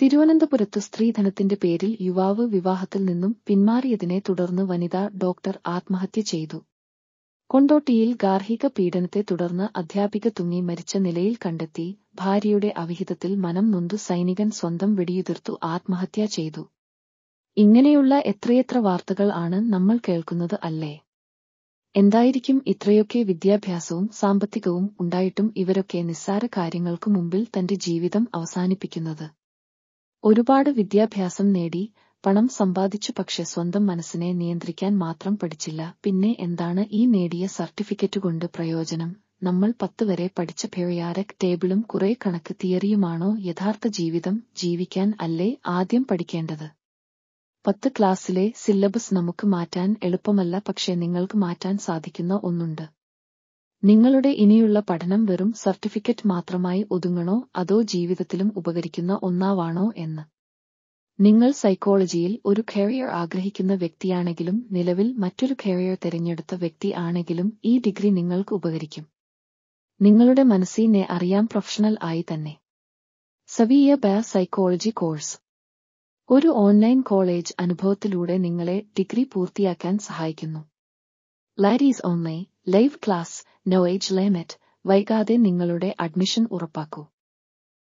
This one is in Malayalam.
തിരുവനന്തപുരത്ത് സ്ത്രീധനത്തിന്റെ പേരിൽ യുവാവ് വിവാഹത്തിൽ നിന്നും പിന്മാറിയതിനെ തുടർന്ന് വനിതാ ഡോക്ടർ ആത്മഹത്യ ചെയ്തു കൊണ്ടോട്ടിയിൽ ഗാർഹിക പീഡനത്തെ തുടർന്ന് അധ്യാപിക തുങ്ങി മരിച്ച നിലയിൽ കണ്ടെത്തി ഭാര്യയുടെ അവിഹിതത്തിൽ മനം നൊന്തു സൈനികൻ സ്വന്തം വെടിയുതിർത്തു ആത്മഹത്യ ചെയ്തു ഇങ്ങനെയുള്ള എത്രയെത്ര വാർത്തകൾ ആണ് നമ്മൾ കേൾക്കുന്നത് അല്ലേ എന്തായിരിക്കും ഇത്രയൊക്കെ വിദ്യാഭ്യാസവും സാമ്പത്തികവും ഉണ്ടായിട്ടും ഇവരൊക്കെ നിസ്സാര കാര്യങ്ങൾക്കു മുമ്പിൽ തന്റെ ജീവിതം അവസാനിപ്പിക്കുന്നത് ഒരുപാട് വിദ്യാഭ്യാസം നേടി പണം സമ്പാദിച്ചു പക്ഷെ സ്വന്തം മനസ്സിനെ നിയന്ത്രിക്കാൻ മാത്രം പഠിച്ചില്ല പിന്നെ എന്താണ് ഈ നേടിയ സർട്ടിഫിക്കറ്റ് കൊണ്ട് പ്രയോജനം നമ്മൾ പത്ത് വരെ പഠിച്ച പേയാരക് ടേബിളും കുറെ കണക്ക് തിയറിയുമാണോ യഥാർത്ഥ ജീവിതം ജീവിക്കാൻ അല്ലേ ആദ്യം പഠിക്കേണ്ടത് പത്ത് ക്ലാസ്സിലെ സിലബസ് നമുക്ക് മാറ്റാൻ എളുപ്പമല്ല പക്ഷെ നിങ്ങൾക്ക് മാറ്റാൻ സാധിക്കുന്ന ഒന്നുണ്ട് നിങ്ങളുടെ ഇനിയുള്ള പഠനം വെറും സർട്ടിഫിക്കറ്റ് മാത്രമായി ഒതുങ്ങണോ അതോ ജീവിതത്തിലും ഉപകരിക്കുന്ന ഒന്നാവാണോ എന്ന് നിങ്ങൾ സൈക്കോളജിയിൽ ഒരു കരിയർ ആഗ്രഹിക്കുന്ന വ്യക്തിയാണെങ്കിലും നിലവിൽ മറ്റൊരു കരിയർ തിരഞ്ഞെടുത്ത വ്യക്തി ആണെങ്കിലും ഈ ഡിഗ്രി നിങ്ങൾക്ക് ഉപകരിക്കും നിങ്ങളുടെ മനസ്സിനെ അറിയാം പ്രൊഫഷണൽ ആയി തന്നെ സവീയ ബ സൈക്കോളജി കോഴ്സ് ഒരു ഓൺലൈൻ കോളേജ് അനുഭവത്തിലൂടെ നിങ്ങളെ ഡിഗ്രി പൂർത്തിയാക്കാൻ സഹായിക്കുന്നു ലാരീസ് online live class no age limit വൈകാതെ നിങ്ങളുടെ അഡ്മിഷൻ ഉറപ്പാക്കൂ